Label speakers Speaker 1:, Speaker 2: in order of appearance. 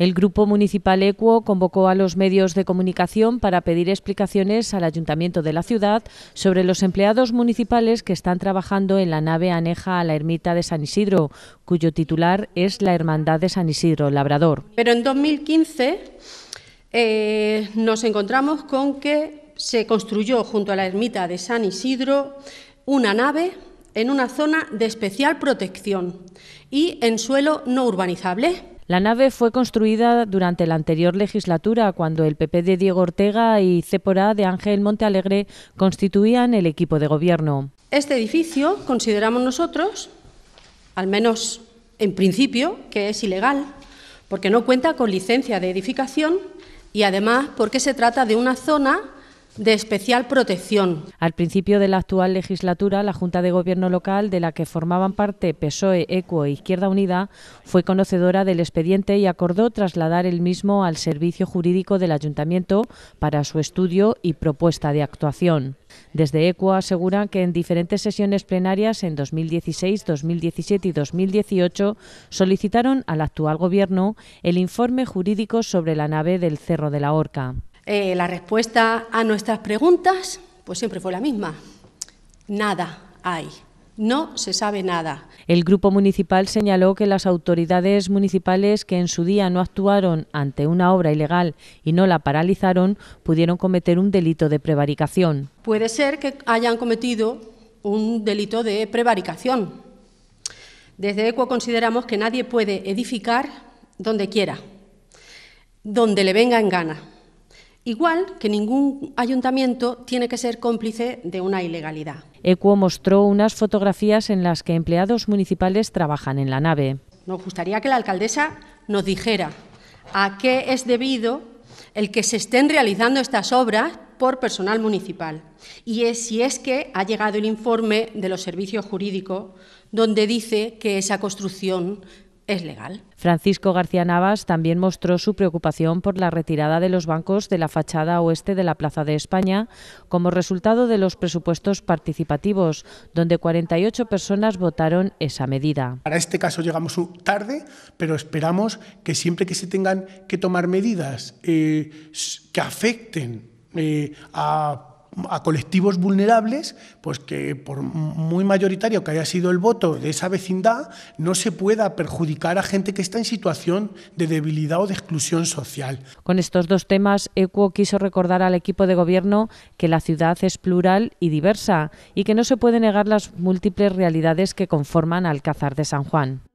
Speaker 1: El Grupo Municipal Equo convocó a los medios de comunicación para pedir explicaciones al Ayuntamiento de la ciudad sobre los empleados municipales que están trabajando en la nave aneja a la ermita de San Isidro, cuyo titular es la Hermandad de San Isidro Labrador.
Speaker 2: Pero en 2015 eh, nos encontramos con que se construyó junto a la ermita de San Isidro una nave en una zona de especial protección y en suelo no urbanizable.
Speaker 1: La nave fue construida durante la anterior legislatura, cuando el PP de Diego Ortega y CEPORA de Ángel Montealegre constituían el equipo de gobierno.
Speaker 2: Este edificio consideramos nosotros, al menos en principio, que es ilegal, porque no cuenta con licencia de edificación y además porque se trata de una zona de especial protección. Al principio de la actual legislatura, la Junta de Gobierno
Speaker 1: local, de la que formaban parte PSOE, ECUO e Izquierda Unida, fue conocedora del expediente y acordó trasladar el mismo al servicio jurídico del Ayuntamiento para su estudio y propuesta de actuación. Desde ECO aseguran que en diferentes sesiones plenarias en 2016, 2017 y 2018 solicitaron al actual Gobierno el informe jurídico sobre la nave del Cerro de la Horca.
Speaker 2: Eh, la respuesta a nuestras preguntas, pues siempre fue la misma. Nada hay. No se sabe nada.
Speaker 1: El grupo municipal señaló que las autoridades municipales que en su día no actuaron ante una obra ilegal y no la paralizaron pudieron cometer un delito de prevaricación.
Speaker 2: Puede ser que hayan cometido un delito de prevaricación. Desde ECO consideramos que nadie puede edificar donde quiera, donde le venga en gana. Igual que ningún ayuntamiento tiene que ser cómplice de una ilegalidad.
Speaker 1: ECUO mostró unas fotografías en las que empleados municipales trabajan en la nave.
Speaker 2: Nos gustaría que la alcaldesa nos dijera a qué es debido el que se estén realizando estas obras por personal municipal. Y si es que ha llegado el informe de los servicios jurídicos donde dice que esa construcción es legal.
Speaker 1: Francisco García Navas también mostró su preocupación por la retirada de los bancos de la fachada oeste de la Plaza de España como resultado de los presupuestos participativos, donde 48
Speaker 3: personas votaron esa medida. Para este caso llegamos tarde, pero esperamos que siempre que se tengan que tomar medidas eh, que afecten eh, a a colectivos vulnerables, pues que por muy mayoritario que haya sido el voto de esa vecindad, no se pueda perjudicar a gente que está en situación de debilidad o de exclusión social.
Speaker 1: Con estos dos temas, ECUO quiso recordar al equipo de gobierno que la ciudad es plural y diversa y que no se puede negar las múltiples realidades que conforman Alcázar de San Juan.